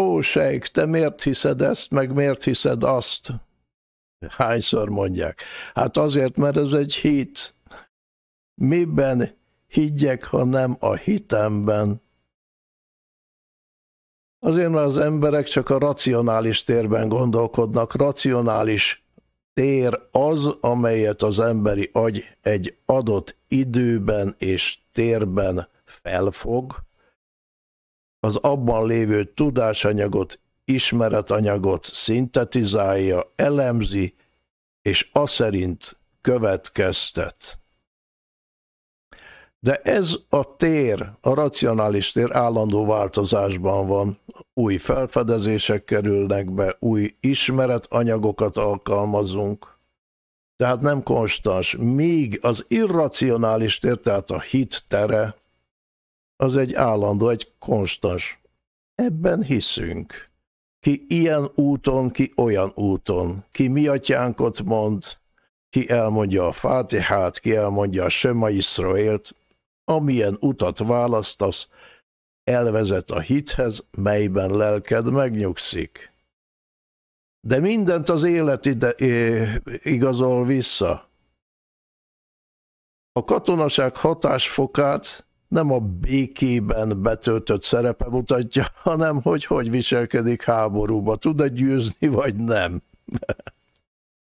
Ó, sejk, te miért hiszed ezt, meg miért hiszed azt? Hányszor mondják? Hát azért, mert ez egy hit. Miben higgyek, ha nem a hitemben? Azért, mert az emberek csak a racionális térben gondolkodnak. Racionális tér az, amelyet az emberi agy egy adott időben és térben felfog, az abban lévő tudásanyagot, ismeretanyagot szintetizálja, elemzi, és aszerint következtet. De ez a tér, a racionális tér állandó változásban van. Új felfedezések kerülnek be, új ismeretanyagokat alkalmazunk. Tehát nem konstans. Míg az irracionális tér, tehát a hit tere, az egy állandó, egy konstans. Ebben hiszünk. Ki ilyen úton, ki olyan úton. Ki mi atyánkot mond, ki elmondja a fátihát, ki elmondja a Sema Iszraélt, amilyen utat választasz, elvezet a hithez, melyben lelked megnyugszik. De mindent az élet ide, é, igazol vissza. A katonaság hatásfokát nem a békében betöltött szerepe mutatja, hanem hogy hogy viselkedik háborúba, tud-e győzni vagy nem.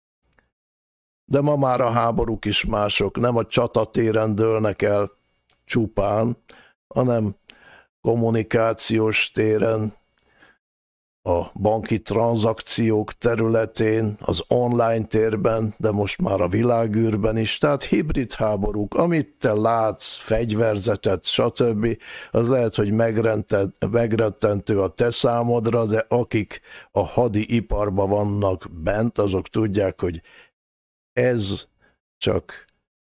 De ma már a háborúk is mások, nem a csatatéren dőlnek el csupán, hanem kommunikációs téren, a banki tranzakciók területén, az online térben, de most már a világűrben is. Tehát hibrid háborúk, amit te látsz, fegyverzetet, stb., az lehet, hogy megrettentő a te számodra, de akik a hadi iparba vannak bent, azok tudják, hogy ez csak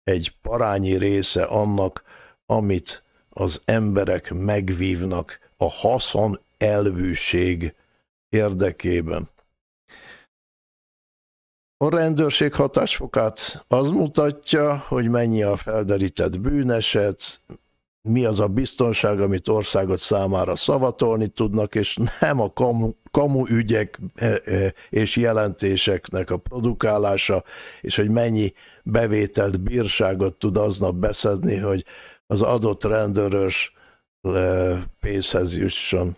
egy parányi része annak, amit az emberek megvívnak, a haszon elvűség érdekében. A rendőrség hatásfokát az mutatja, hogy mennyi a felderített bűneset, mi az a biztonság, amit országot számára szavatolni tudnak, és nem a kamu, kamu ügyek e, e, és jelentéseknek a produkálása, és hogy mennyi bevételt, bírságot tud aznap beszedni, hogy az adott rendőrös e, pénzhez jusson.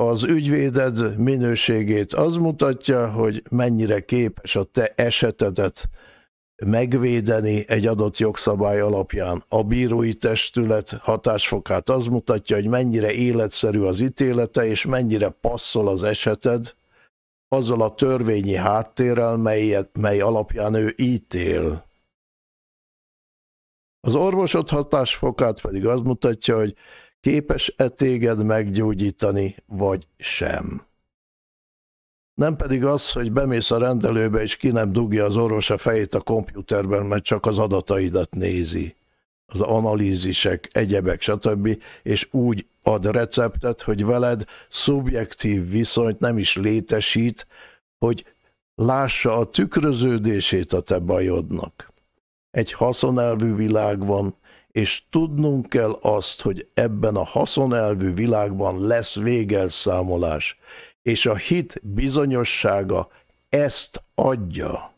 az ügyvéded minőségét az mutatja, hogy mennyire képes a te esetedet megvédeni egy adott jogszabály alapján. A bírói testület hatásfokát az mutatja, hogy mennyire életszerű az ítélete, és mennyire passzol az eseted azzal a törvényi háttérrel, melyet, mely alapján ő ítél. Az orvosod hatásfokát pedig az mutatja, hogy képes-e téged meggyógyítani, vagy sem. Nem pedig az, hogy bemész a rendelőbe, és ki nem dugja az orvos a fejét a kompjúterben, mert csak az adataidat nézi, az analízisek, egyebek, stb., és úgy ad receptet, hogy veled szubjektív viszonyt nem is létesít, hogy lássa a tükröződését a te bajodnak. Egy haszonelvű világ van, és tudnunk kell azt, hogy ebben a haszonelvű világban lesz végelszámolás, és a hit bizonyossága ezt adja.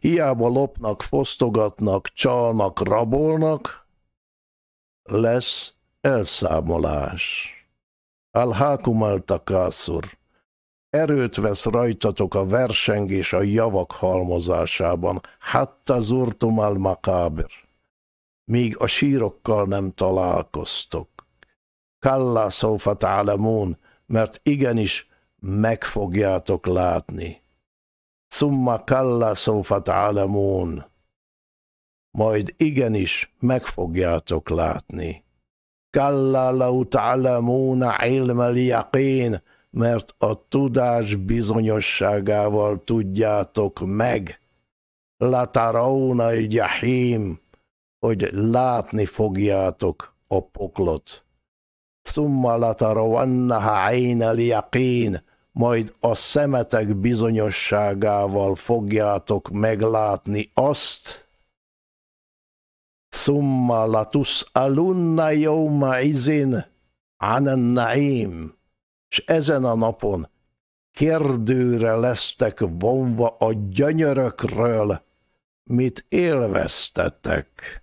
Hiába lopnak, fosztogatnak, csalnak, rabolnak, lesz elszámolás. Al-Hakum al erőt vesz rajtatok a versengés a javak halmozásában. Hatta zurtum al makábir míg a sírokkal nem találkoztok. kalla szófat álemón, mert igenis meg fogjátok látni. Summa kalla szófat álemón, majd igenis meg fogjátok látni. Kalla laut álemón a ilmeliakén, mert a tudás bizonyosságával tudjátok meg. Latarauna jahim, hogy látni fogjátok a poklot. Szumma latarawannaha aynal yaqin, majd a szemetek bizonyosságával fogjátok meglátni azt, Szumma latus alunna jóma izin, anan naim, és ezen a napon kérdőre lesztek vonva a gyönyörökről, mit élveztetek.